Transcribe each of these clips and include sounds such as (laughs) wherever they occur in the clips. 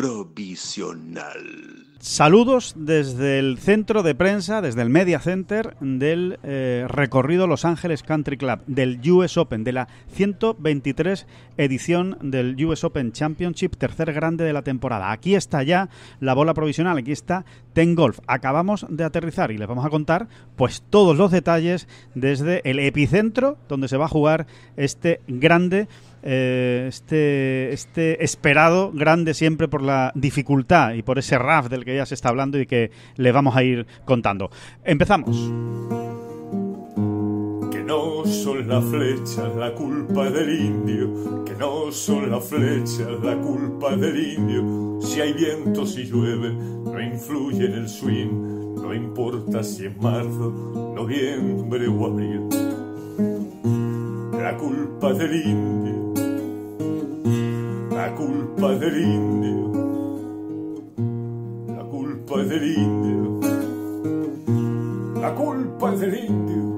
provisional. Saludos desde el centro de prensa, desde el Media Center del eh, recorrido Los Ángeles Country Club, del US Open, de la 123 edición del US Open Championship, tercer grande de la temporada. Aquí está ya la bola provisional, aquí está Ten Golf. Acabamos de aterrizar y les vamos a contar pues todos los detalles desde el epicentro donde se va a jugar este grande eh, este, este esperado grande siempre por la dificultad y por ese RAF del que ya se está hablando y que le vamos a ir contando. Empezamos. Que no son las flechas la culpa del indio, que no son las flechas la culpa del indio. Si hay viento, si llueve, no influye en el swing, no importa si es marzo, noviembre o abril. La culpa del indio la culpa es del indio. La culpa es del indio. La culpa es del indio.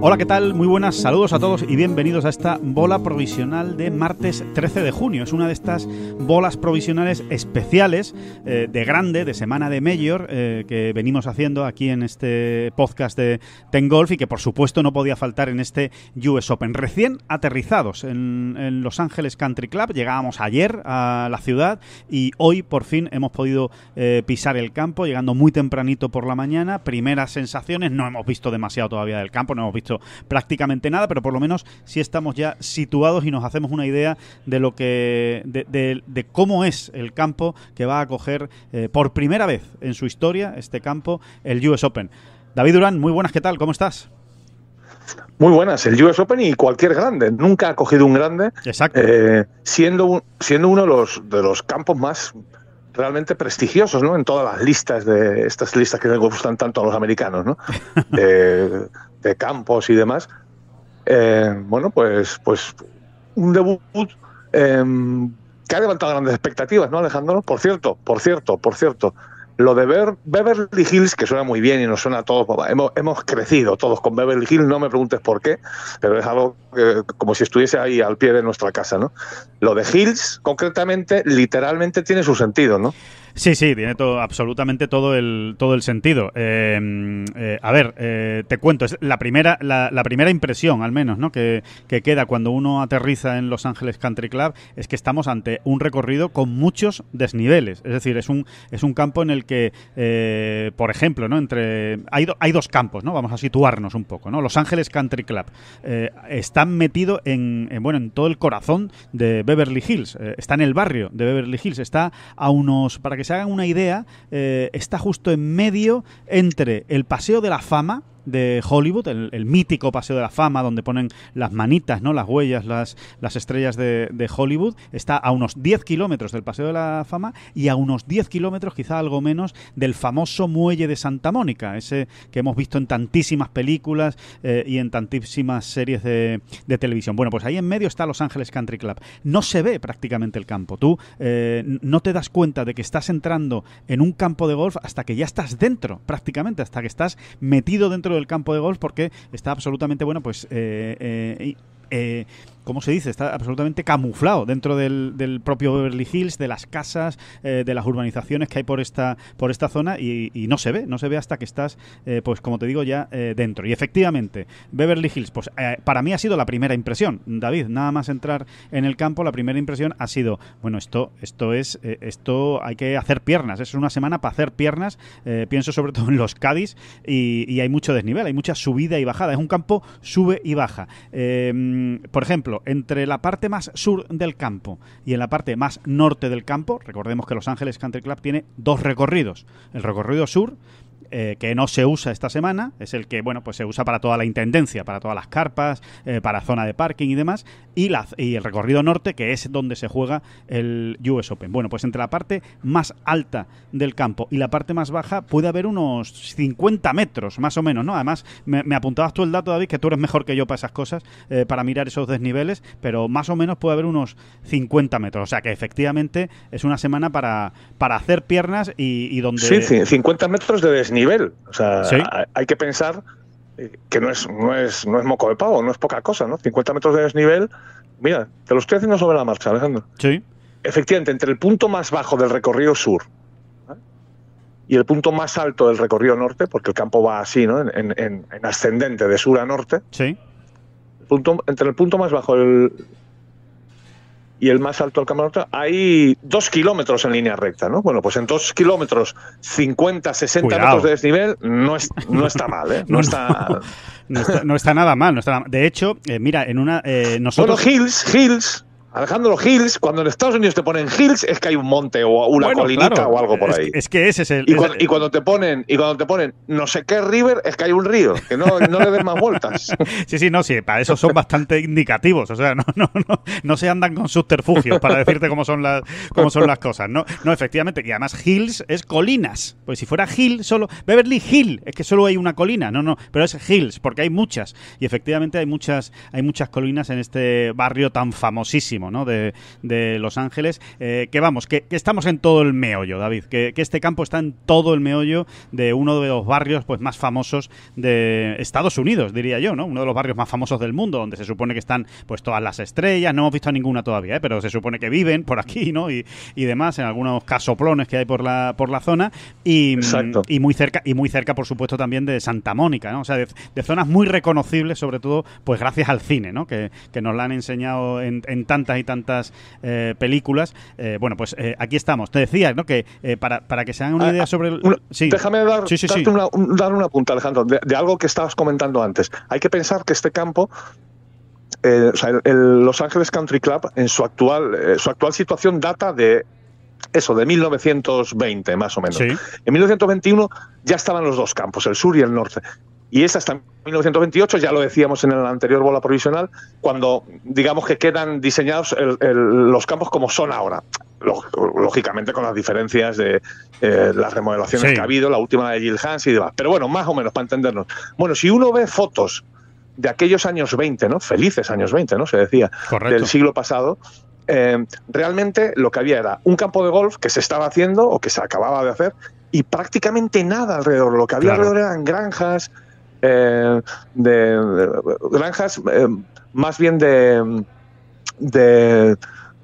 Hola, ¿qué tal? Muy buenas, saludos a todos y bienvenidos a esta bola provisional de martes 13 de junio. Es una de estas bolas provisionales especiales eh, de grande, de semana de mayor, eh, que venimos haciendo aquí en este podcast de Ten Golf y que por supuesto no podía faltar en este US Open. Recién aterrizados en, Los Ángeles Country Club, llegábamos ayer a la ciudad y hoy por fin hemos podido eh, pisar el campo, llegando muy tempranito por la mañana. Primeras sensaciones, no hemos visto demasiado todavía del campo, no hemos visto prácticamente nada, pero por lo menos sí estamos ya situados y nos hacemos una idea de lo que de, cómo es el campo que va a acoger eh, por primera vez en su historia este campo el US Open. David Durán, muy buenas, ¿qué tal? ¿Cómo estás? Muy buenas, el US Open y cualquier grande. Nunca ha cogido un grande, Exacto. Eh, siendo, siendo uno de los, campos más realmente prestigiosos, ¿no? En todas las listas de estas listas que le gustan tanto a los americanos, (laughs) eh, de campos y demás, eh, bueno, pues, pues un debut em, que ha levantado grandes expectativas, ¿no, Alejandro? Por cierto, por cierto, por cierto, lo de ver Beverly Hills, que suena muy bien y nos suena a todos, pues, hemos, hemos, crecido todos con Beverly Hills, no me preguntes por qué, pero es algo como si estuviese ahí al pie de nuestra casa, ¿no? Lo de Hills, concretamente, literalmente tiene su sentido, ¿no? Sí, sí, tiene todo, absolutamente todo el, todo el sentido. Eh, eh, a ver, eh, te cuento, es la primera, la, primera impresión, al menos, ¿no? Que, que, queda cuando uno aterriza en Los Ángeles Country Club es que estamos ante un recorrido con muchos desniveles. Es decir, es un, es un campo en el que, por ejemplo, ¿no? Entre, hay, hay dos campos, ¿no? Vamos a situarnos un poco, ¿no? Los Ángeles Country Club está metido en, bueno, en todo el corazón de Beverly Hills, está en el barrio de Beverly Hills, está a unos, que se hagan una idea, eh, está justo en medio entre el Paseo de la Fama, de Hollywood, el, mítico Paseo de la Fama, donde ponen las manitas, ¿no? las huellas, las, las estrellas de, Hollywood, está a unos 10 kilómetros del Paseo de la Fama y a unos 10 kilómetros, quizá algo menos, del famoso muelle de Santa Mónica, ese que hemos visto en tantísimas películas eh, y en tantísimas series de, televisión. Bueno, pues ahí en medio está Los Ángeles Country Club. No se ve prácticamente el campo. Tú eh, no te das cuenta de que estás entrando en un campo de golf hasta que ya estás dentro, prácticamente, hasta que estás metido dentro el campo de golf porque está absolutamente bueno, pues eh, eh, como eh, ¿cómo se dice? Está absolutamente camuflado dentro del, propio Beverly Hills, de las casas, eh, de las urbanizaciones que hay por esta, por esta zona y, no se ve, no se ve hasta que estás, eh, pues como te digo, ya dentro. Y efectivamente, Beverly Hills, pues para mí ha sido la primera impresión, David, nada más entrar en el campo, la primera impresión ha sido, bueno, esto, esto es, esto hay que hacer piernas, es una semana para hacer piernas, pienso sobre todo en los Cádiz y, y, hay mucho desnivel, hay mucha subida y bajada, es un campo sube y baja. Mm, por ejemplo, entre la parte más sur del campo y en la parte más norte del campo, recordemos que Los Ángeles Country Club tiene dos recorridos. El recorrido sur eh, que no se usa esta semana, es el que, bueno, pues se usa para toda la intendencia, para todas las carpas, eh, para zona de parking y demás, y, la, y el recorrido norte, que es donde se juega el US Open. Bueno, pues entre la parte más alta del campo y la parte más baja puede haber unos 50 metros, más o menos, ¿no? Además, me, apuntabas tú el dato, David, que tú eres mejor que yo para esas cosas, eh, para mirar esos desniveles, pero más o menos puede haber unos 50 metros. O sea que efectivamente es una semana para, para hacer piernas y, y donde. Sí, 50 metros de nivel, O sea, hay que pensar eh, que no es, es, no es moco de pavo, no es poca cosa, ¿no? 50 metros de desnivel, mira, te lo estoy haciendo sobre la marcha, Alejandro. Sí. Efectivamente, entre el punto más bajo del recorrido sur y el punto más alto del recorrido norte, porque el campo va así, ¿no? En, ascendente de sur a norte. Sí. punto, entre el punto más bajo del y el más alto del camarote, hay dos kilómetros en línea recta, ¿no? Bueno, pues en dos kilómetros, 50, 60 metros de desnivel, no, no está (laughs) mal, ¿eh? No, está... no, está... nada mal, no está nada mal. De hecho, eh, mira, en una... Eh, nosotros... Bueno, Hills, Hills, Alejandro Hills, cuando en Estados Unidos te ponen Hills es que hay un monte o una colinita o algo por ahí. Es, que ese es el y, cuando, te ponen y cuando te ponen no sé qué river es que hay un río, que no, no le den más vueltas. (laughs) Sí, sí, no, sí, para eso son bastante indicativos, o sea, no, no, se andan con subterfugios para decirte cómo son las son las cosas, no, no efectivamente, y además Hills es colinas, pues si fuera Hill solo Beverly Hill, es que solo hay una colina, no, no, pero es Hills porque hay muchas y efectivamente hay muchas hay muchas colinas en este barrio tan famosísimo ¿no? de, Los Ángeles. Eh, que vamos, que, estamos en todo el meollo, David, que, este campo está en todo el meollo de uno de los barrios pues, más famosos de Estados Unidos, diría yo, ¿no? uno de los barrios más famosos del mundo, donde se supone que están pues, todas las estrellas, no hemos visto ninguna todavía, ¿eh? pero se supone que viven por aquí ¿no? y, y demás, en algunos casoplones que hay por la, por la zona. Y, muy cerca, y muy cerca, por supuesto, también de Santa Mónica, ¿no? O sea, de, zonas muy reconocibles, sobre todo, pues gracias al cine, ¿no? Que, nos la han enseñado en, en hay y tantas eh, películas. Eh, bueno, pues eh, aquí estamos. Te decía, ¿no? Que para, para que se hagan una idea sobre... Déjame dar, una, punta, Alejandro, de, algo que estabas comentando antes. Hay que pensar que este campo o sea, el, Los Ángeles Country Club en su actual, su actual situación data de eso, de 1920 más o menos. En 1921 ya estaban los dos campos, el sur y el norte. Y es hasta 1928, ya lo decíamos en el anterior bola provisional, cuando digamos que quedan diseñados los campos como son ahora. Lógicamente con las diferencias de eh, las remodelaciones que ha habido, la última de Gil Hans y demás. Pero bueno, más o menos para entendernos. Bueno, si uno ve fotos de aquellos años 20, ¿no? Felices años 20, ¿no? Se decía, Correcto. del siglo pasado, eh, realmente lo que había era un campo de golf que se estaba haciendo o que se acababa de hacer y prácticamente nada alrededor. Lo que había alrededor eran granjas, eh, de, granjas eh, más bien de, de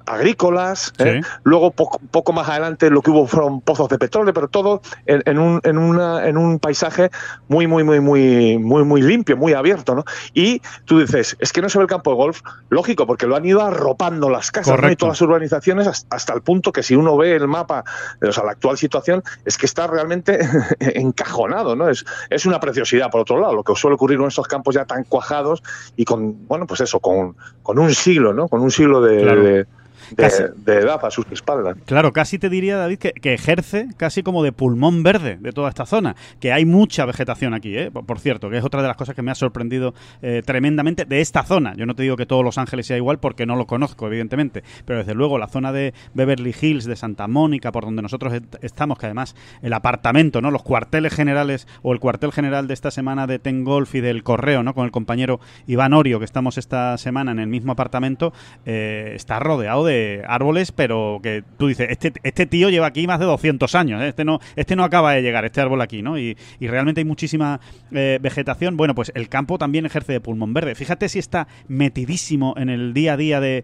agrícolas, ¿eh? luego poco, más adelante lo que hubo fueron pozos de petróleo, pero todo en, un, paisaje muy, muy, muy, muy, muy, muy limpio, muy abierto, ¿no? Y tú dices, es que no se ve el campo de golf, lógico, porque lo han ido arropando las casas y todas las urbanizaciones hasta, el punto que si uno ve el mapa, o sea, la actual situación, es que está realmente (laughs) encajonado, ¿no? Es, una preciosidad, por otro lado, lo que suele ocurrir con estos campos ya tan cuajados y con, bueno, pues eso, con, con un siglo, ¿no? Con un siglo de de, edad a sus espaldas. Claro, casi te diría, David, que, ejerce casi como de pulmón verde de toda esta zona, que hay mucha vegetación aquí, ¿eh? por cierto, que es otra de las cosas que me ha sorprendido eh, tremendamente de esta zona. Yo no te digo que todos Los Ángeles sea igual porque no lo conozco, evidentemente, pero desde luego la zona de Beverly Hills, de Santa Mónica, por donde nosotros estamos, que además el apartamento, ¿no? los cuarteles generales o el cuartel general de esta semana de Ten Golf y del Correo, ¿no? con el compañero Iván Orio, que estamos esta semana en el mismo apartamento, eh, está rodeado de árboles, pero que tú dices, este, este tío lleva aquí más de 200 años, ¿eh? este, no, este no acaba de llegar, este árbol aquí, ¿no? Y, y realmente hay muchísima eh, vegetación. Bueno, pues el campo también ejerce de pulmón verde. Fíjate si está metidísimo en el día a día de,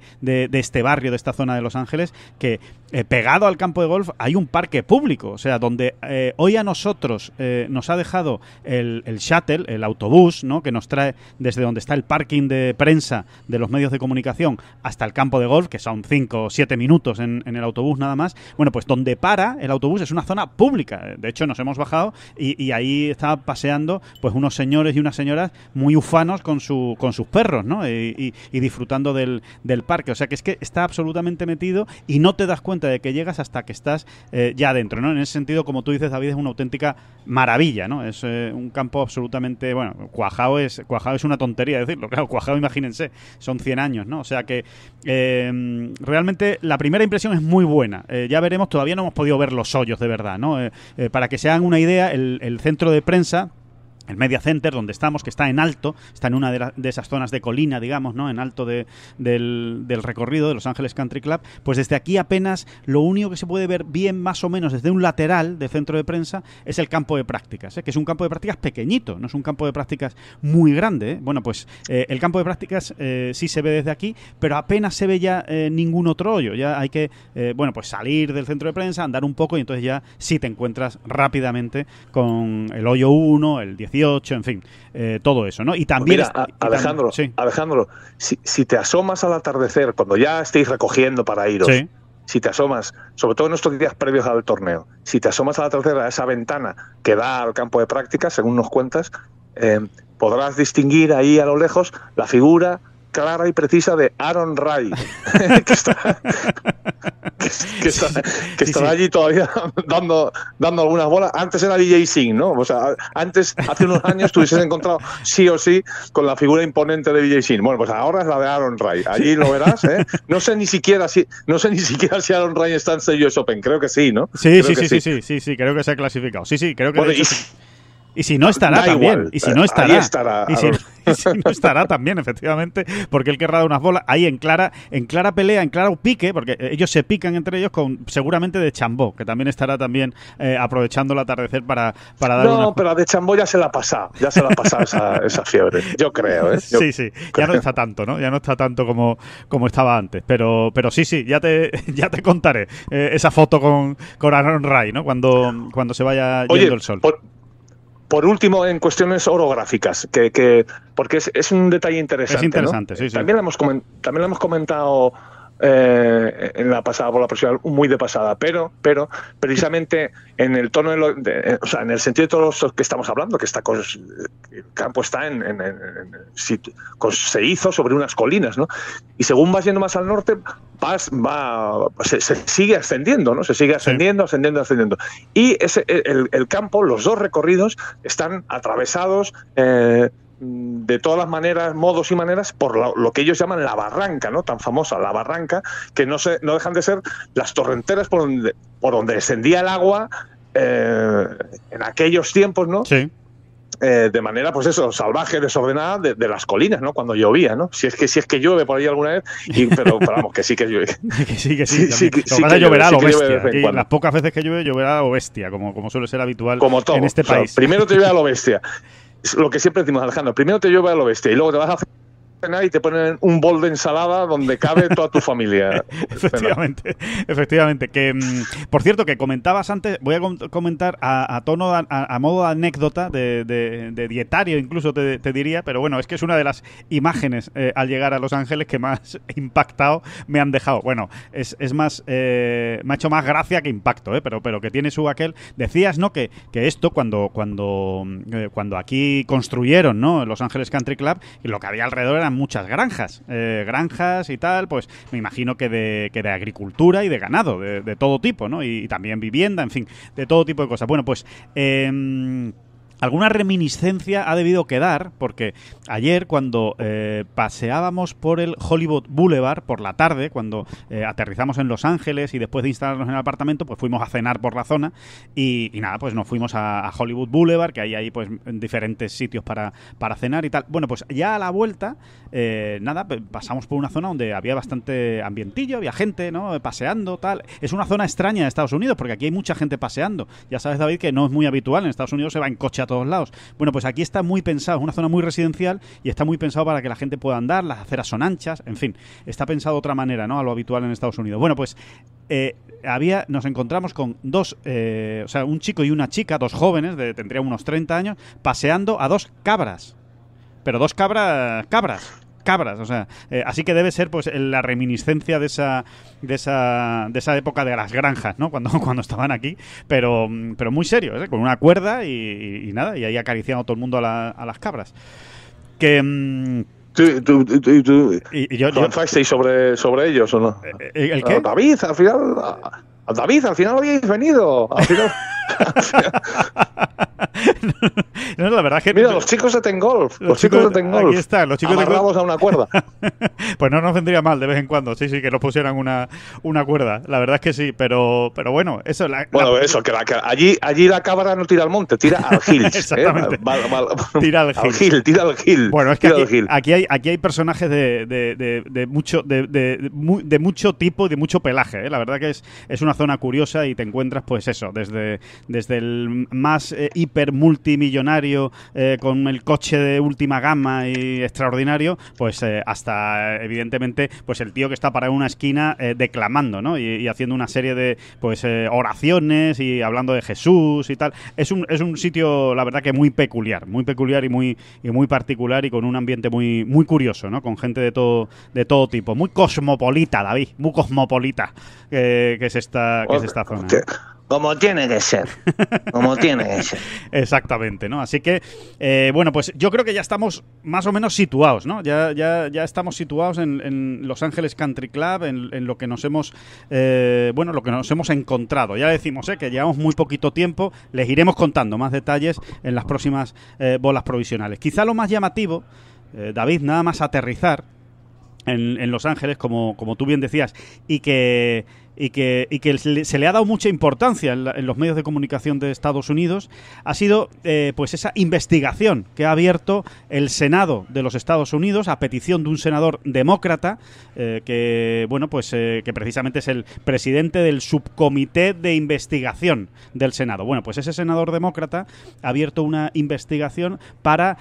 este barrio, de esta zona de Los Ángeles, que eh, pegado al campo de golf hay un parque público, o sea, donde hoy a nosotros nos ha dejado el, el shuttle, el autobús, ¿no? Que nos trae desde donde está el parking de prensa de los medios de comunicación hasta el campo de golf, que son 5 o siete minutos en, el autobús nada más. Bueno, pues donde para el autobús es una zona pública. De hecho, nos hemos bajado y, ahí estaban paseando pues unos señores y unas señoras muy ufanos con, su, con sus perros, ¿no? Y, disfrutando del, parque. O sea que es que está absolutamente metido y no te das cuenta de que llegas hasta que estás eh, ya adentro, ¿no? En ese sentido, como tú dices, David, es una auténtica maravilla, ¿no? Es eh, un campo absolutamente, bueno, cuajado es, cuajado es una tontería decirlo, (laughs) claro, cuajado imagínense, son 100 años, ¿no? O sea que eh, realmente la primera impresión es muy buena. Eh, ya veremos, todavía no hemos podido ver los hoyos de verdad, ¿no? Eh, eh, para que se hagan una idea, el, el centro de prensa el Media Center, donde estamos, que está en alto, está en una de, esas zonas de colina, digamos, ¿no? En alto del, recorrido de Los Ángeles Country Club, pues desde aquí apenas lo único que se puede ver bien, más o menos, desde un lateral del centro de prensa, es el campo de prácticas, ¿eh? que es un campo de prácticas pequeñito, no es un campo de prácticas muy grande. ¿eh? Bueno, pues eh, el campo de prácticas sí se ve desde aquí, pero apenas se ve ya ningún otro hoyo. Ya hay que, bueno, pues salir del centro de prensa, andar un poco y entonces ya sí te encuentras rápidamente con el hoyo 1, el 18, en fin, eh, todo eso, ¿no? Y también... Alejandro, Alejandro si, te asomas al atardecer, cuando ya estéis recogiendo para iros, si te asomas, sobre todo en estos días previos al torneo, si te asomas al atardecer a esa ventana que da al campo de práctica, según nos cuentas, eh, podrás distinguir ahí a lo lejos la figura clara y precisa de Aaron Ray, (laughs) que, está, allí todavía (laughs) dando, dando algunas bolas. Antes era DJ Singh, ¿no? O sea, antes, hace unos años, tú hubieses encontrado sí o sí con la figura imponente de DJ Singh. Bueno, pues ahora es la de Aaron Ray. Allí lo verás, ¿eh? No sé ni siquiera si, no sé ni siquiera si Aaron Ray está en Serious Open. Creo que sí, ¿no? Sí, sí sí, sí, sí, sí, creo que se ha clasificado. Sí, sí, creo que... Y si no estará también. Y si no estará. estará (laughs) y, si, no estará también, efectivamente, porque él querrá dar unas bolas. Ahí en clara, en clara pelea, en claro pique, porque ellos se pican entre ellos con seguramente de Chambó, que también estará también eh, aprovechando el atardecer para, para dar. No, pero de Chambó ya se la ha pasado, ya se la ha pasado esa, (laughs) fiebre. Yo creo, ¿eh? sí, sí. Ya no está tanto, ¿no? Ya no está tanto como, como estaba antes. Pero, pero sí, sí, ya te, (laughs) ya te contaré eh, esa foto con, con Aaron Ray, ¿no? Cuando, cuando se vaya yendo el sol. Por último, en cuestiones orográficas, que, porque es, un detalle interesante. interesante, También lo hemos, también lo hemos comentado en eh, la pasada por la próxima, muy de pasada, pero, pero precisamente en el tono, de eh, en el sentido de todos los que estamos hablando, que está con, eh, el campo está en, se hizo sobre unas colinas, ¿no? Y según vas yendo más al norte, vas, va, se, sigue ascendiendo, ¿no? Se sigue ascendiendo, ascendiendo, ascendiendo. Y ese, el, campo, los dos recorridos, están atravesados. Mm, de todas las maneras, modos y maneras, por lo, que ellos llaman la barranca, ¿no? Tan famosa, la barranca, que no, se, no dejan de ser las torrenteras por donde, por donde descendía el agua eh, en aquellos tiempos, ¿no? Sí. Eh, de manera, pues eso, salvaje, desordenada de, las colinas, ¿no? Cuando llovía, ¿no? Si es que, si es que llueve por ahí alguna vez, pero, vamos, que sí que llueve. (laughs) que sí, que sí. sí, sí, lloverá lo bestia. las pocas veces que llueve, lloverá a lo bestia, como, como suele ser habitual en este país. primero te llueve a lo bestia. (laughs) lo que siempre decimos, Alejandro, primero te lleva a lo bestia y luego te vas a y te ponen un bol de ensalada donde cabe toda tu familia. (laughs) efectivamente, efectivamente. Que, mm, por cierto, que comentabas antes, voy a comentar a, tono, a, modo de anécdota, de, de, dietario incluso te, diría, pero bueno, es que es una de las imágenes eh, al llegar a Los Ángeles que más (laughs) impactado me han dejado. Bueno, es, es más, eh, me ha hecho más gracia que impacto, eh, pero, pero que tiene su aquel. Decías, ¿no? Que, que esto cuando, cuando, mm, eh, cuando aquí construyeron, ¿no? Los Ángeles Country Club, lo que había alrededor era muchas granjas, eh, granjas y tal, pues me imagino que de, que de agricultura y de ganado, de, todo tipo, ¿no? Y, también vivienda, en fin, de todo tipo de cosas. Bueno, pues... Em, alguna reminiscencia ha debido quedar, porque ayer cuando eh, paseábamos por el Hollywood Boulevard por la tarde, cuando eh, aterrizamos en Los Ángeles y después de instalarnos en el apartamento, pues fuimos a cenar por la zona y, nada, pues nos fuimos a, Hollywood Boulevard, que hay ahí pues diferentes sitios para, para cenar y tal. Bueno, pues ya a la vuelta, eh, nada, pasamos por una zona donde había bastante ambientillo, había gente, ¿no? Paseando, tal. Es una zona extraña de Estados Unidos, porque aquí hay mucha gente paseando. Ya sabes, David, que no es muy habitual. En Estados Unidos se va en coche todos lados. Bueno, pues aquí está muy pensado, es una zona muy residencial y está muy pensado para que la gente pueda andar, las aceras son anchas, en fin, está pensado de otra manera, ¿no? A lo habitual en Estados Unidos. Bueno, pues eh, había, nos encontramos con dos, eh, o sea, un chico y una chica, dos jóvenes, de, tendría unos 30 años, paseando a dos cabras. Pero dos cabras, cabras cabras. O sea, eh, así que debe ser pues la reminiscencia de esa, de esa, de esa época de las granjas, ¿no? Cuando, (laughs) cuando estaban aquí, pero, pero muy serio, ¿eh? con una cuerda y, nada, y ahí acariciando todo el mundo a, las cabras. Que mm, ¿Tú, y, sobre, sobre ellos o no? ¿El, eh, el qué? David, al final David, al final habíais venido. (laughs) no, la verdad que. Mira, los chicos de Tengolf. Los, los chicos, de Tengolf. Aquí están, los chicos Amarrados a una cuerda. (laughs) pues no nos vendría mal de vez en cuando, sí, sí, que nos pusieran una, una cuerda. La verdad es que sí, pero, pero bueno, eso. La, bueno, eso, que, la, allí, allí la cámara no tira al monte, tira al gil. (laughs) ¿eh? Exactamente. tira al gil. tira al gil. Bueno, es que aquí, aquí, hay, aquí hay personajes de, mucho, de, mucho tipo y de mucho pelaje. ¿eh? La verdad que es, es una zona curiosa y te encuentras, pues eso, desde, desde el más eh, hiper multimillonario eh, con el coche de última gama y extraordinario, pues eh, hasta, evidentemente, pues el tío que está para una esquina declamando, ¿no? Y, haciendo una serie de, pues, oraciones y hablando de Jesús y tal. Es un, es un sitio, la verdad, que muy peculiar, muy peculiar y muy, y muy particular y con un ambiente muy, muy curioso, ¿no? Con gente de todo, de todo tipo, muy cosmopolita, David, muy cosmopolita que es esta que es esta zona. ¿eh? Como tiene que ser. Como tiene que ser. (laughs) Exactamente, ¿no? Así que, eh, bueno, pues yo creo que ya estamos más o menos situados, ¿no? Ya, ya, ya estamos situados en, Los Ángeles Country Club, en, lo que nos hemos, eh, bueno, lo que nos hemos encontrado. Ya decimos, ¿eh? Que llevamos muy poquito tiempo, les iremos contando más detalles en las próximas bolas provisionales. Quizá lo más llamativo, David, nada más aterrizar en, en Los Ángeles, como, como tú bien decías, y que y que, se le ha dado mucha importancia en, los medios de comunicación de Estados Unidos, ha sido eh, pues esa investigación que ha abierto el Senado de los Estados Unidos a petición de un senador demócrata eh, que bueno pues eh, que precisamente es el presidente del subcomité de investigación del Senado. Bueno, pues ese senador demócrata ha abierto una investigación para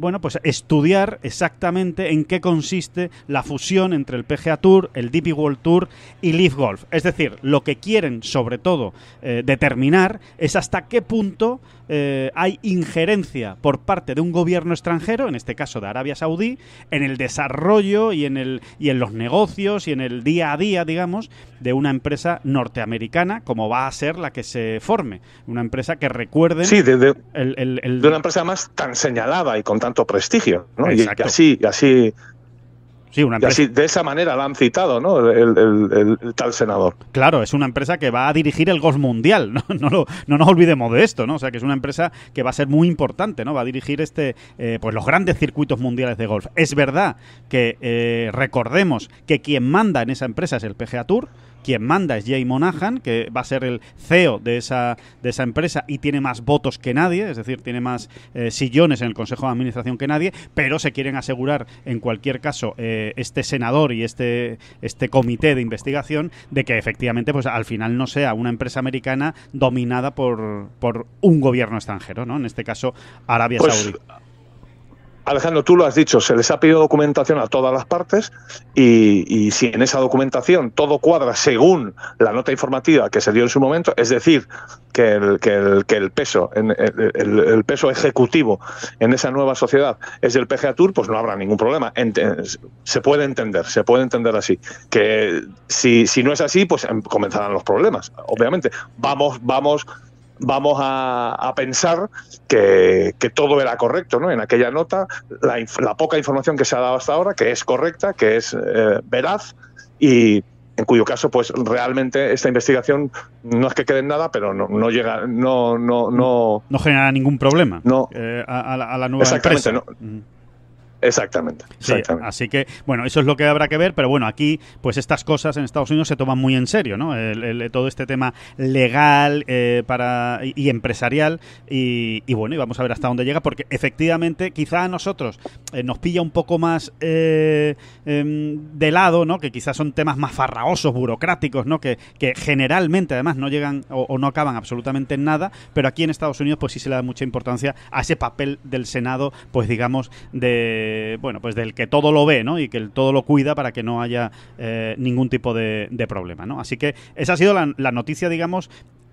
bueno pues estudiar exactamente en qué consiste la fusión entre el PGA Tour, el DP World Tour y Leaf Golf. Es decir, lo que quieren sobre todo eh, determinar es hasta qué punto eh, hay injerencia por parte de un gobierno extranjero, en este caso de Arabia Saudí, en el desarrollo y en, el, y en los negocios y en el día a día, digamos, de una empresa norteamericana, como va a ser la que se forme. Una empresa que recuerde... Sí, de, una empresa más tan señalada y con tanto prestigio. ¿no? así, así de esa manera la han citado, ¿no? El, tal senador. Claro, es una empresa que va a dirigir el Golf Mundial, ¿no? (laughs) No, no, nos olvidemos de esto, ¿no? O sea, que es una empresa que va a ser muy importante, ¿no? Va a dirigir este, eh, pues los grandes circuitos mundiales de golf. Es verdad que eh, recordemos que quien manda en esa empresa es el PGA Tour, quien manda es Jay Monahan, que va a ser el CEO de esa, de esa empresa y tiene más votos que nadie, es decir, tiene más eh, sillones en el Consejo de Administración que nadie, pero se quieren asegurar, en cualquier caso, eh, este senador y este, este comité de investigación de que efectivamente pues, al final no sea una empresa americana dominada por, por un gobierno extranjero, ¿no? en este caso Arabia Saudita. Pues, Saudí. Alejandro, tú lo has dicho, se les ha pedido documentación a todas las partes y, si en esa documentación todo cuadra según la nota informativa que se dio en su momento, es decir, que el, peso el, el, peso ejecutivo en esa nueva sociedad es del PGA Tour, pues no habrá ningún problema. se puede entender, se puede entender así. Que si, si no es así, pues em, comenzarán los problemas, obviamente. Vamos, vamos vamos a, pensar que, todo era correcto, En aquella nota, la, poca información que se ha dado hasta ahora, que es correcta, que es eh, veraz y en cuyo caso, pues realmente esta investigación no es que quede en nada, pero no, no llega, no, no, no, genera ningún problema. No, eh, a, la, nueva exactamente, Exactamente, así que, bueno, eso es lo que habrá que ver, pero bueno, aquí, pues estas cosas en Estados Unidos se toman muy en serio, ¿no? todo este tema legal eh, para y, empresarial, y, bueno, y vamos a ver hasta dónde llega, porque efectivamente, quizá a nosotros eh, nos pilla un poco más eh, em, de lado, ¿no? Que quizás son temas más farraosos, burocráticos, ¿no? Que, generalmente, además, no llegan o no acaban absolutamente en nada, pero aquí en Estados Unidos, pues sí se le da mucha importancia a ese papel del Senado, pues digamos, de eh, bueno, pues del que todo lo ve, ¿no? Y que todo lo cuida para que no haya eh, ningún tipo de, problema, ¿no? Así que esa ha sido la noticia, digamos,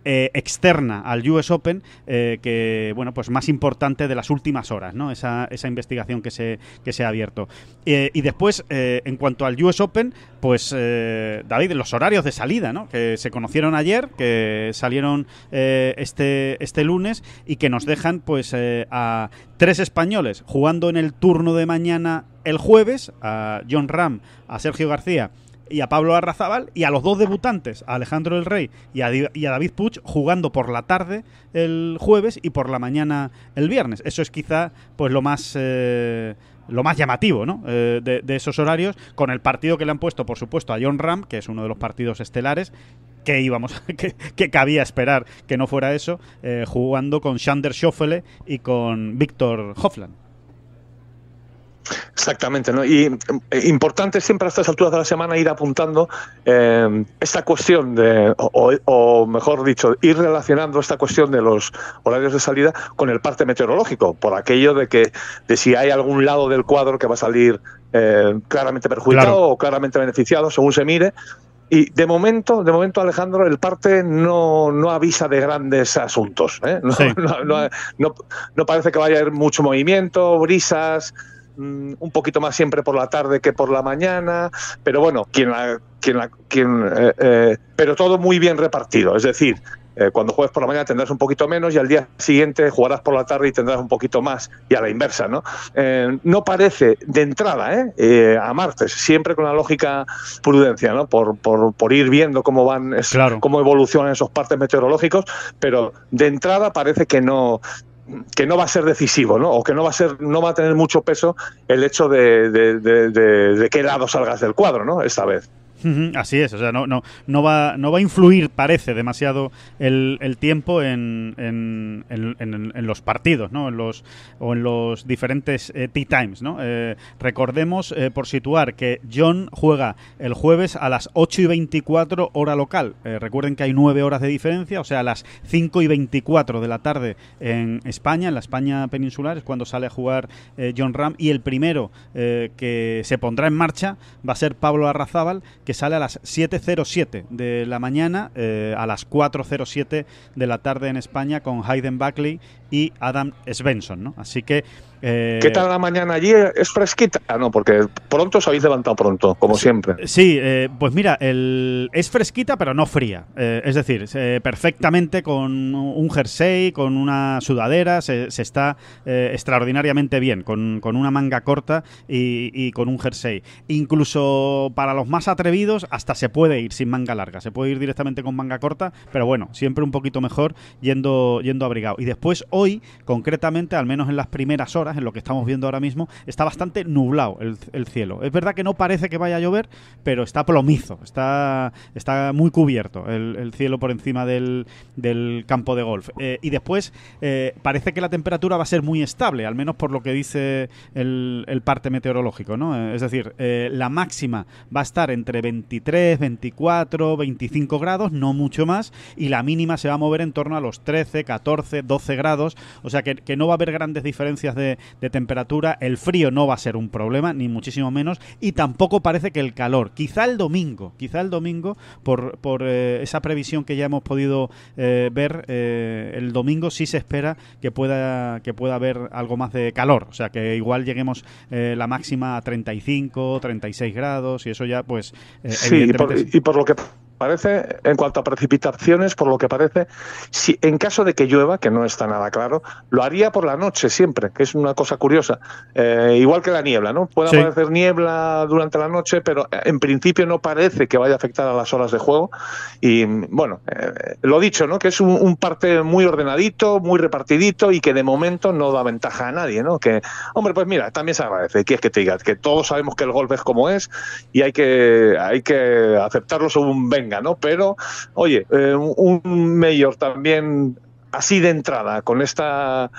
eh, externa al US Open, eh, que bueno, pues más importante de las últimas horas, ¿no? Esa, esa investigación que se, que se ha abierto. Eh, y después, en cuanto al US Open, pues David, los horarios de salida, ¿no? Que se conocieron ayer, que salieron este, este lunes y que nos dejan pues a tres españoles jugando en el turno de mañana el jueves, a John Ram, a Sergio García y a Pablo Arrazábal y a los dos debutantes, a Alejandro el Rey y a, David Puch, jugando por la tarde el jueves y por la mañana el viernes. Eso es quizá pues lo más eh, lo más llamativo ¿no? Eh, de, esos horarios, con el partido que le han puesto, por supuesto, a John Ram, que es uno de los partidos estelares. Que íbamos, (laughs) que, que cabía esperar que no fuera eso, eh, jugando con Xander Schoffele y con Víctor Hofland. Exactamente, ¿no? Y eh, importante siempre a estas alturas de la semana ir apuntando eh, esta cuestión de, o, mejor dicho, ir relacionando esta cuestión de los horarios de salida con el parte meteorológico, por aquello de que de si hay algún lado del cuadro que va a salir eh, claramente perjudicado o claramente beneficiado, según se mire, y de momento, de momento, Alejandro, el parte no, avisa de grandes asuntos. (laughs) No, no, no, parece que vaya a haber mucho movimiento, brisas, Mm, un poquito más siempre por la tarde que por la mañana, pero bueno, quien quien quien, eh, eh, pero todo muy bien repartido, es decir, eh, cuando juegues por la mañana tendrás un poquito menos y al día siguiente jugarás por la tarde y tendrás un poquito más y a la inversa, ¿no? no parece de entrada, a martes, siempre con la lógica prudencia, ¿no? Por, ir viendo cómo van, cómo evolucionan esos partes meteorológicos, pero de entrada parece que no, que no va a ser decisivo, ¿no? O que no va a ser, no va a tener mucho peso el hecho de, de, de, de qué lado salgas del cuadro, ¿no? Esta vez. Así es, o sea, no, no, no, va, no va a influir, parece, demasiado el, el tiempo en, en, en, los partidos, ¿no? En los, o en los diferentes eh, tea times, ¿no? Eh, recordemos, eh, por situar, que John juega el jueves a las 8 y 24 hora local. recuerden que hay 9 horas de diferencia, o sea, a las 5 y 24 de la tarde en España, en la España peninsular, es cuando sale a jugar John Ram. Y el primero que se pondrá en marcha va a ser Pablo Arrazábal, que sale a las 7.07 de la mañana, eh, a las 4.07 de la tarde en España con Hayden Buckley y Adam Svensson. ¿no? Así que eh, ¿Qué tal la mañana allí? ¿Es fresquita? Ah, no, porque pronto os habéis levantado pronto, como siempre. Sí, eh, pues mira, el, es fresquita pero no fría. Eh, es decir, perfectamente con un jersey, con una sudadera, se, está extraordinariamente bien, con, una manga corta y, y, con un jersey. Incluso para los más atrevidos, hasta se puede ir sin manga larga, se puede ir directamente con manga corta, pero bueno, siempre un poquito mejor yendo, yendo abrigado. Y después hoy, concretamente, al menos en las primeras horas, en lo que estamos viendo ahora mismo, está bastante nublado el, cielo. Es verdad que no parece que vaya a llover, pero está plomizo, está, está muy cubierto el, cielo por encima del, campo de golf. Eh, y después eh, parece que la temperatura va a ser muy estable, al menos por lo que dice el, parte meteorológico, ¿no? Eh, es decir, la máxima va a estar entre 23, 24, 25 grados, no mucho más, y la mínima se va a mover en torno a los 13, 14, 12 grados, o sea que, que no va a haber grandes diferencias de, de temperatura, el frío no va a ser un problema, ni muchísimo menos, y tampoco parece que el calor, quizá el domingo, quizá el domingo, por, por eh, esa previsión que ya hemos podido eh, ver, eh, el domingo sí se espera que pueda, que pueda haber algo más de calor, o sea que igual lleguemos la máxima a 35, 36 grados, y eso ya pues... Sí, y, y por lo que parece, en cuanto a precipitaciones, por lo que parece, si en caso de que llueva, que no está nada claro, lo haría por la noche siempre, que es una cosa curiosa. Eh, igual que la niebla, ¿no? Puede aparecer niebla durante la noche, pero eh, en principio no parece que vaya a afectar a las horas de juego. Y bueno, eh, lo dicho, ¿no? Que es un, parte muy ordenadito, muy repartidito y que de momento no da ventaja a nadie, ¿no? Que, hombre, pues mira, también se agradece. ¿Qué es que te diga? Que todos sabemos que el golf es como es y hay que, hay que aceptarlo según venga, ¿no? Pero, oye, eh, un mayor también así de entrada, con esta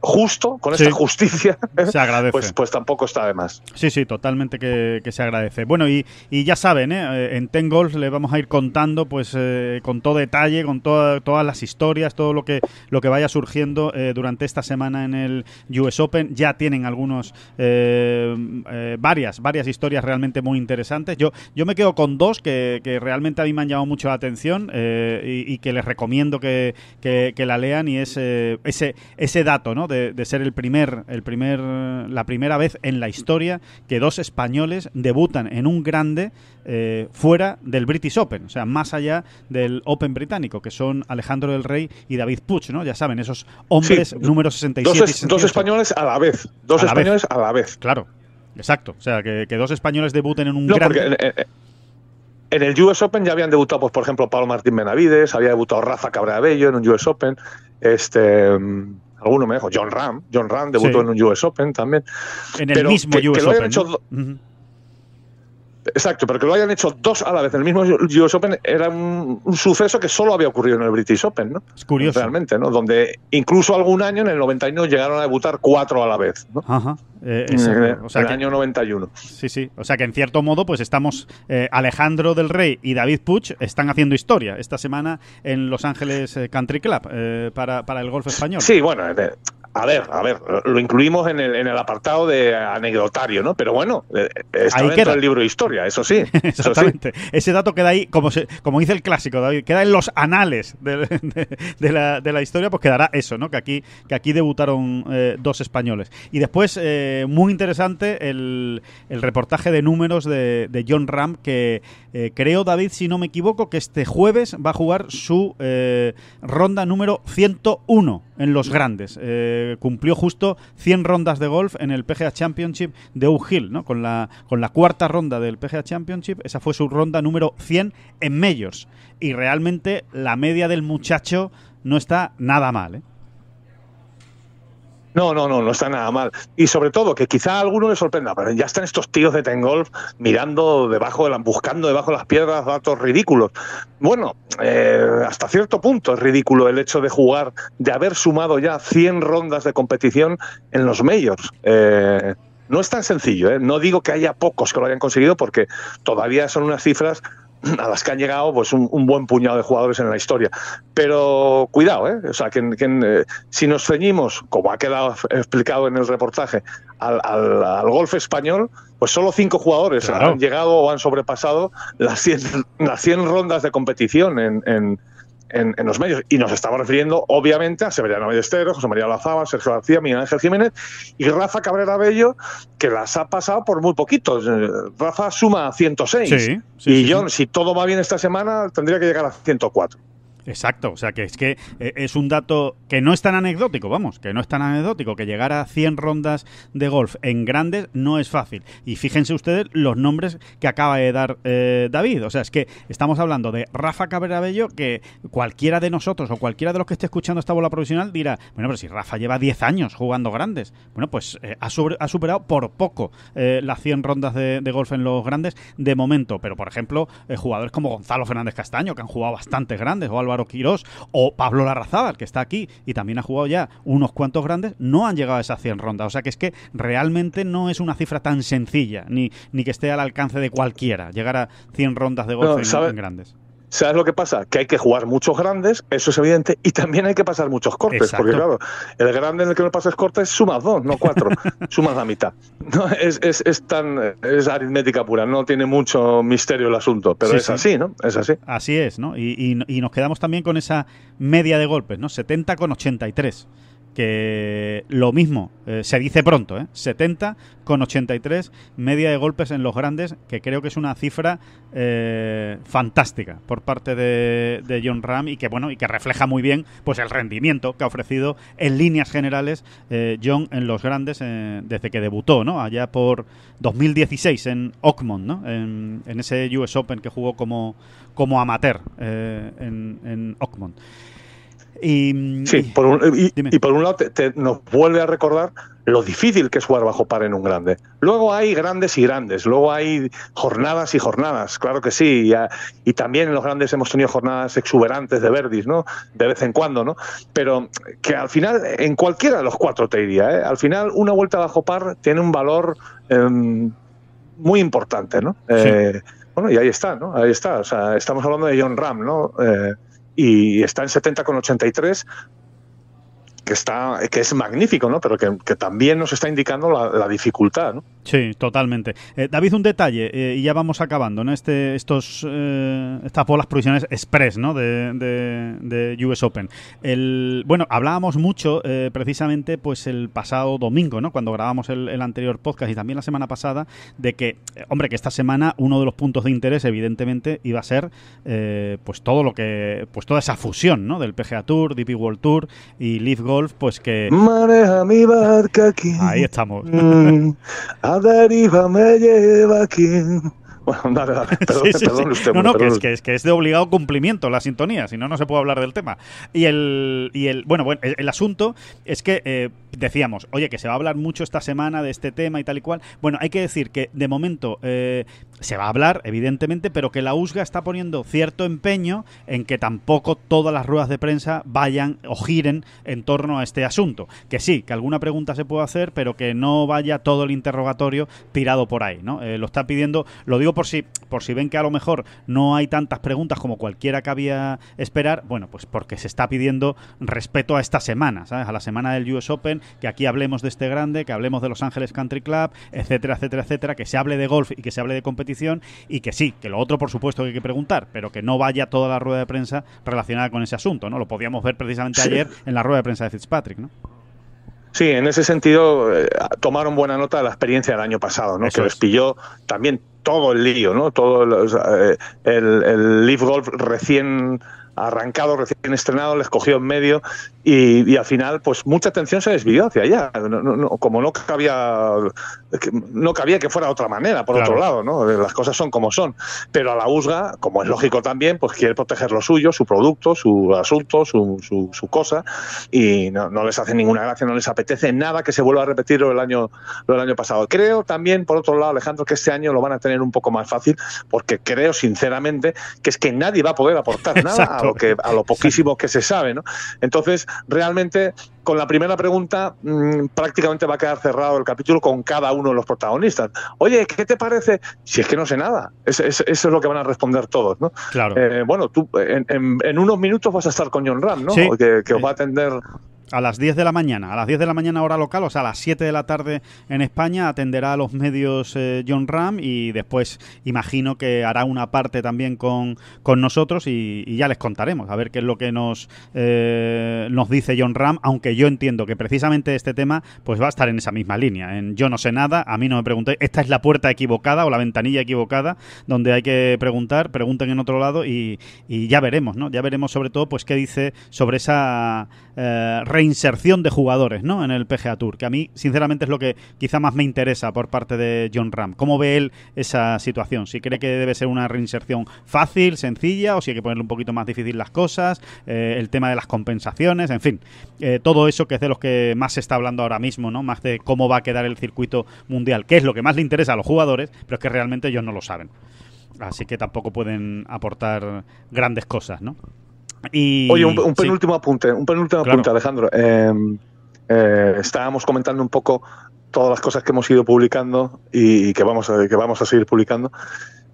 justo, con esta justicia, (laughs) se agradece. Pues, pues, tampoco está de más. Sí, sí, totalmente que, se agradece. Bueno, y, ya saben, ¿eh? Eh, en Ten Goals le vamos a ir contando pues eh, con todo detalle, con todas las historias, todo lo que, lo que vaya surgiendo durante esta semana en el US Open. Ya tienen algunos, varias, varias historias realmente muy interesantes. Yo, yo me quedo con dos que, realmente a mí me han llamado mucho la atención y, que les recomiendo que la lean y ese, eh, ese, ese dato, ¿no? De, ser el primer, el primer, la primera vez en la historia que dos españoles debutan en un grande eh, fuera del British Open, o sea, más allá del Open británico, que son Alejandro del Rey y David Puch, ¿no? Ya saben, esos hombres número 67 dos, dos, españoles a la vez. Dos españoles a la vez. Claro, exacto. O sea, que, dos españoles debuten en un grande en el US Open ya habían debutado, pues, por ejemplo, Pablo Martín Benavides, había debutado Rafa Cabrera Bello en un US Open, este, mm, alguno me dijo, John Ram, John Ram debutó en un US Open también. En el mismo US Exacto, pero que lo hayan hecho dos a la vez en el mismo US Open era un, suceso que solo había ocurrido en el British Open, ¿no? Es curioso. Realmente, ¿no? Donde incluso algún año, en el 99, llegaron a debutar cuatro a la vez, ¿no? Ajá. Eh, eh, en o sea el año 91. Sí, sí. O sea que en cierto modo, pues estamos. Eh, Alejandro del Rey y David Puch están haciendo historia esta semana en Los Ángeles Country Club para, para, el golf español. Sí, bueno, a ver, a ver, lo incluimos en el, apartado de anecdotario, ¿no? Pero bueno, eh, eh, está ahí dentro del libro de historia, (laughs) eso sí. Exactamente. Ese dato queda ahí, como, como dice el clásico, David, queda en los anales de, la, historia, pues quedará eso, ¿no? Que aquí, que aquí debutaron eh, dos españoles. Y después, muy interesante, el, reportaje de números de, John Ram, que creo, David, si no me equivoco, que este jueves va a jugar su ronda número 101 en los grandes cumplió justo 100 rondas de golf en el PGA Championship de Oak Hill, ¿no? Con la, con la cuarta ronda del PGA Championship, esa fue su ronda número 100 en Majors. Y realmente la media del muchacho no está nada mal, ¿eh? No, no, no, no está nada mal. Y sobre todo, que quizá a alguno le sorprenda, pero ya están estos tíos de Tengolf mirando debajo, buscando debajo de las piedras datos ridículos. Bueno, eh, hasta cierto punto es ridículo el hecho de jugar, de haber sumado ya 100 rondas de competición en los majors. Eh, no es tan sencillo, ¿eh? no digo que haya pocos que lo hayan conseguido porque todavía son unas cifras (clears throat) a las que han llegado pues un, buen puñado de jugadores en la historia. Pero cuidado, ¿eh? o sea, que, eh, si nos ceñimos, como ha quedado explicado en el reportaje, al, golf español, pues solo cinco jugadores han llegado o han sobrepasado las 100, las rondas de competición en, en en, los medios. Y nos estaba refiriendo, obviamente, a Severiano Ballesteros, José María Lazaba, Sergio García, Miguel Ángel Jiménez y Rafa Cabrera Bello, que las ha pasado por muy poquitos. Rafa suma 106. y yo si todo va bien esta semana, tendría que llegar a 104. Exacto, o sea que es que eh, es un dato que no es tan anecdótico, vamos, que no es tan anecdótico, que llegar a 100 rondas de golf en grandes no es fácil. Y fíjense ustedes los nombres que acaba de dar eh, David, o sea, es que estamos hablando de Rafa Caberabello, que cualquiera de nosotros o cualquiera de los que esté escuchando esta bola provisional dirá, bueno, pero si Rafa lleva 10 años jugando grandes, bueno, pues eh, ha, superado por poco las 100 rondas de, de, golf en los grandes de momento, pero por ejemplo, jugadores como Gonzalo Fernández Castaño, que han jugado bastantes grandes, o Álvaro Quirós o Pablo Larrazábal, que está aquí y también ha jugado ya unos cuantos grandes, no han llegado a esas 100 rondas. O sea que es que realmente no es una cifra tan sencilla, ni, ni que esté al alcance de cualquiera, llegar a 100 rondas de golf en grandes. ¿Sabes lo que pasa? Que hay que jugar muchos grandes, eso es evidente, y también hay que pasar muchos cortes, porque claro, el grande en el que no pases cortes sumas dos, no cuatro, (laughs) sumas la mitad. No, es, es, es, tan, es aritmética pura, no tiene mucho misterio el asunto, pero es así, ¿no? Es así. Así es, ¿no? Y, y, y, nos quedamos también con esa media de golpes, ¿no? 70 con 83 que lo mismo, eh, se dice pronto, ¿eh? 70 con 83 media de golpes en los grandes, que creo que es una cifra eh, fantástica por parte de, de, John Ram y que bueno y que refleja muy bien pues el rendimiento que ha ofrecido en líneas generales eh, John en los grandes desde que debutó, ¿no? Allá por 2016 en Oakmont, ¿no? En, en ese US Open que jugó como, como amateur en, en Oakmont. Y, sí, por un, lado nos vuelve a recordar lo difícil que es jugar bajo par en un grande. Luego hay grandes y grandes, luego hay jornadas y jornadas, claro que sí, y, también en los grandes hemos tenido jornadas exuberantes de verdis, ¿no? De vez en cuando, ¿no? Pero que al final, en cualquiera de los cuatro te diría, ¿eh? al final una vuelta bajo par tiene un valor em, muy importante, ¿no? Eh, bueno, y ahí está, ¿no? Ahí está, o sea, estamos hablando de John Ram, ¿no? Eh, y está en 70,83 que, está, que es magnífico, ¿no? pero que, también nos está indicando la, la dificultad. ¿no? Sí, totalmente. Eh, David, un detalle, eh, y ya vamos acabando, ¿no? Este, estos, eh, estas bolas provisionales express, ¿no? De, de, US Open. El, bueno, hablábamos mucho, eh, precisamente, pues el pasado domingo, ¿no? Cuando grabamos el, anterior podcast y también la semana pasada, de que, hombre, que esta semana uno de los puntos de interés, evidentemente, iba a ser, pues todo lo que, pues toda esa fusión, ¿no? Del PGA Tour, DP World Tour y Leaf Golf, pues que. mi barca aquí. Ahí estamos. Mm. (laughs) deriva me lleva aquí. Bueno, (laughs) no, no, Que, es, que, es, que es de obligado cumplimiento la sintonía, si no, no se puede hablar del tema. Y el, y el bueno, bueno, el, asunto es que eh, decíamos, oye, que se va a hablar mucho esta semana de este tema y tal y cual. Bueno, hay que decir que de momento eh, se va a hablar, evidentemente, pero que la USGA está poniendo cierto empeño en que tampoco todas las ruedas de prensa vayan o giren en torno a este asunto. Que sí, que alguna pregunta se puede hacer, pero que no vaya todo el interrogatorio tirado por ahí, ¿no? Eh, lo está pidiendo, lo digo por si, por si ven que a lo mejor no hay tantas preguntas como cualquiera cabía esperar, bueno, pues porque se está pidiendo respeto a esta semana, ¿sabes? A la semana del US Open, que aquí hablemos de este grande, que hablemos de Los Ángeles Country Club, etcétera, etcétera, etcétera, que se hable de golf y que se hable de competición, y que sí, que lo otro por supuesto que hay que preguntar, pero que no vaya toda la rueda de prensa relacionada con ese asunto, ¿no? Lo podíamos ver precisamente ayer en la rueda de prensa de Fitzpatrick, ¿no? Sí, en ese sentido eh, tomaron buena nota de la experiencia del año pasado, ¿no? que les pilló también todo el lío, ¿no? Todo eh, el, el Leaf Golf recién arrancado, recién estrenado, les cogió en medio y, al final, pues mucha atención se desvió hacia allá. como no cabía, no cabía que fuera de otra manera, por otro lado, ¿no? Las cosas son como son. Pero a la USGA, como es lógico también, pues quiere proteger lo suyo, su producto, su asunto, su, su, cosa, y no, les hace ninguna gracia, no les apetece nada que se vuelva a repetir lo del, año, lo del año pasado. Creo también, por otro lado, Alejandro, que este año lo van a tener un poco más fácil, porque creo sinceramente que es que nadie va a poder aportar nada a lo, que, a lo poquísimo que se sabe, ¿no? Entonces, realmente con la primera pregunta mm, prácticamente va a quedar cerrado el capítulo con cada uno de los protagonistas. Oye, ¿qué te parece? Si es que no sé nada. eso es lo que van a responder todos, ¿no? Claro. Eh, bueno, tú en, unos minutos vas a estar con John Ram, ¿no? que, os va a eh. atender a las 10 de la mañana, a las 10 de la mañana hora local, o sea, a las 7 de la tarde en España, atenderá a los medios eh, John Ram y después imagino que hará una parte también con, con nosotros y, ya les contaremos a ver qué es lo que nos, eh, nos dice John Ram, aunque yo entiendo que precisamente este tema pues va a estar en esa misma línea, en yo no sé nada, a mí no me preguntéis, esta es la puerta equivocada o la ventanilla equivocada donde hay que preguntar, pregunten en otro lado y, ya veremos, ¿no? Ya veremos sobre todo pues qué dice sobre esa... Eh, reinserción de jugadores, ¿no? En el PGA Tour, que a mí, sinceramente, es lo que quizá más me interesa por parte de John Ram. ¿Cómo ve él esa situación? ¿Si cree que debe ser una reinserción fácil, sencilla, o si hay que ponerle un poquito más difícil las cosas? Eh, el tema de las compensaciones, en fin, eh, todo eso que es de los que más se está hablando ahora mismo, ¿no? Más de cómo va a quedar el circuito mundial, que es lo que más le interesa a los jugadores, pero es que realmente ellos no lo saben. Así que tampoco pueden aportar grandes cosas, ¿no? Oye, un, penúltimo apunte, Alejandro. Em, eh, estábamos comentando un poco todas las cosas que hemos ido publicando y, que, vamos a, que vamos a seguir publicando.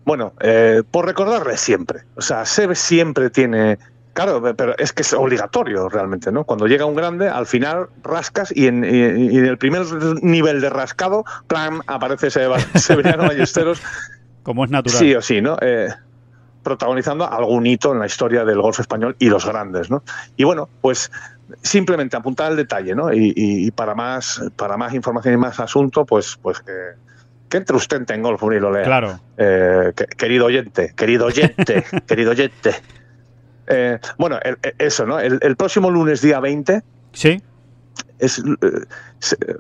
Bueno, eh, por recordarles siempre, o sea, SEB siempre tiene Claro, pero es que es obligatorio realmente, ¿no? Cuando llega un grande, al final rascas y en, el primer nivel de rascado, ¡plam! aparece Severiano (laughs) Ballesteros. Como es natural. Sí o sí, ¿no? Eh, protagonizando algún hito en la historia del golf español y los grandes. ¿no? Y bueno, pues simplemente apuntar al detalle, ¿no? Y, para más para más información y más asunto, pues pues que, entre usted en Golf y lo lea. Claro. Eh, querido oyente, querido oyente, (laughs) querido oyente. Eh, bueno, e, eso, ¿no? El, el, próximo lunes, día 20. Sí. Eh,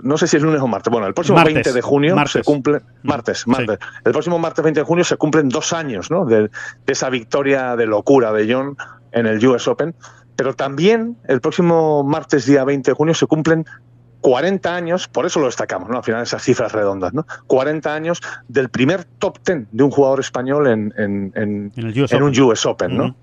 no sé si es lunes o martes. Bueno, el próximo 20 de junio se cumple. Mm, martes, martes. El próximo martes 20 de junio se cumplen dos años ¿no? de, esa victoria de locura de John en el US Open. Pero también el próximo martes, día 20 de junio, se cumplen 40 años, por eso lo destacamos, ¿no? Al final esas cifras redondas, ¿no? 40 años del primer top 10 de un jugador español en, en, un US Open, ¿no? Mm.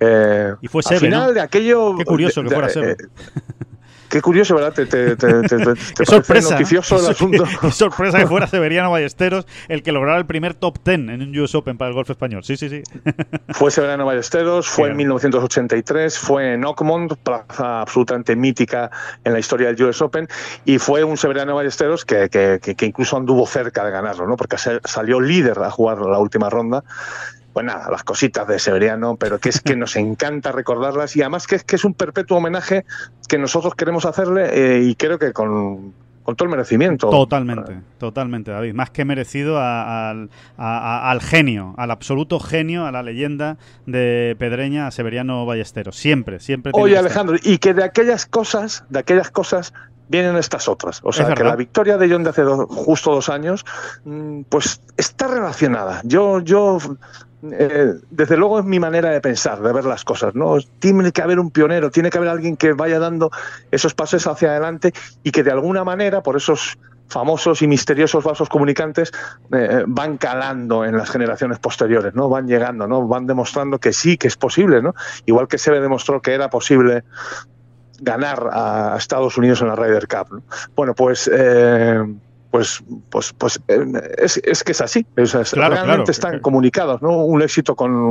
Eh, y fue Seve, al final de aquello. Qué curioso que fuera eh, (laughs) Qué curioso, ¿verdad? Te, te, te, (laughs) sorpresa, noticioso el asunto. (laughs) Qué, sorpresa que fuera Severiano Ballesteros el que lograra el primer top 10 en un US Open para el golf español. Sí, sí, sí. (laughs) Fue Severiano Ballesteros, fue en 1983, fue en Oakmont, plaza absolutamente mítica en la historia del US Open, y fue un Severiano Ballesteros que, que, que incluso anduvo cerca de ganarlo, ¿no? Porque salió líder a jugar la última ronda bueno, pues nada, las cositas de Severiano, pero que es que nos (laughs) encanta recordarlas y además que es que es un perpetuo homenaje que nosotros queremos hacerle eh, y creo que con, con todo el merecimiento. Totalmente, totalmente, David. Más que merecido al genio, al absoluto genio, a la leyenda de Pedreña, a Severiano Ballesteros. Siempre, siempre. Oye, Alejandro, y que de aquellas cosas, de aquellas cosas vienen estas otras. O sea, que la victoria de John de hace justo dos años, mm, pues está relacionada. Yo, yo eh, desde luego es mi manera de pensar, de ver las cosas, ¿no? Tiene que haber un pionero, tiene que haber alguien que vaya dando esos pasos hacia adelante y que de alguna manera, por esos famosos y misteriosos vasos comunicantes eh, van calando en las generaciones posteriores, ¿no? Van llegando, ¿no? Van demostrando que sí, que es posible, ¿no? Igual que se demostró que era posible ganar a Estados Unidos en la Ryder Cup. ¿no? Bueno, pues eh, pues, pues, pues es, es que es así. realmente están comunicados, ¿no? Un éxito con.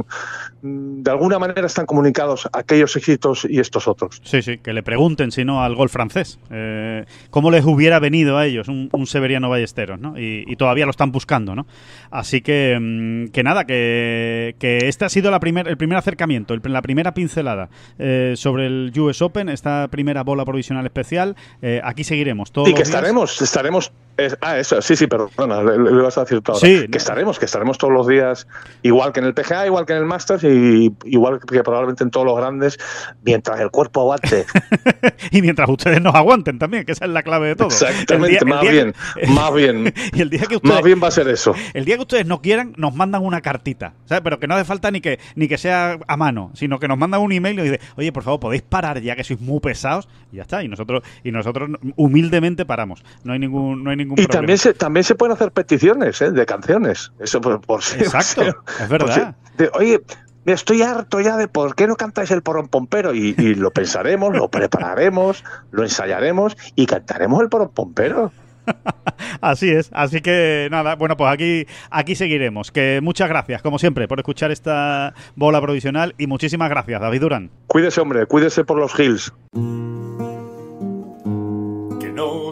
Mm, de alguna manera están comunicados aquellos éxitos y estos otros. Sí, sí, que le pregunten, si no, al gol francés. Eh, ¿Cómo les hubiera venido a ellos un, Severiano Ballesteros, ¿no? Y, todavía lo están buscando, ¿no? Así que, mm, que nada, que, que este ha sido la primer, el primer acercamiento, la primera pincelada eh, sobre el US Open, esta primera bola provisional especial. Eh, aquí seguiremos. Todos y que estaremos, estaremos ah, eso, sí, sí, perdona, lo ibas a decir Sí, que estaremos, que estaremos todos los días, igual que en el PGA, igual que en el Masters y igual que probablemente en todos los grandes, mientras el cuerpo abate (laughs) y mientras ustedes nos aguanten también, que esa es la clave de todo. Exactamente, más bien, más (laughs) bien. y el día que ustedes, más bien va a ser eso. El día que ustedes no quieran, nos mandan una cartita, ¿sabes? Pero que no hace falta ni que, ni que sea a mano, sino que nos mandan un email y dicen, oye, por favor, podéis parar ya que sois muy pesados, y ya está. Y nosotros, y nosotros humildemente paramos. No hay ningún, no hay ningún y también se, también se pueden hacer peticiones ¿eh? de canciones. Eso por, sí Exacto, (laughs) es verdad. oye, estoy harto ya de por qué no cantáis el porón pompero y, lo pensaremos, lo prepararemos, lo ensayaremos y cantaremos el porón pompero. (laughs) Así es, así que nada, bueno, pues aquí, aquí seguiremos. Que muchas gracias, como siempre, por escuchar esta bola provisional y muchísimas gracias, David Durán. Cuídese, hombre, cuídese por los hills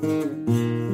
Thank you.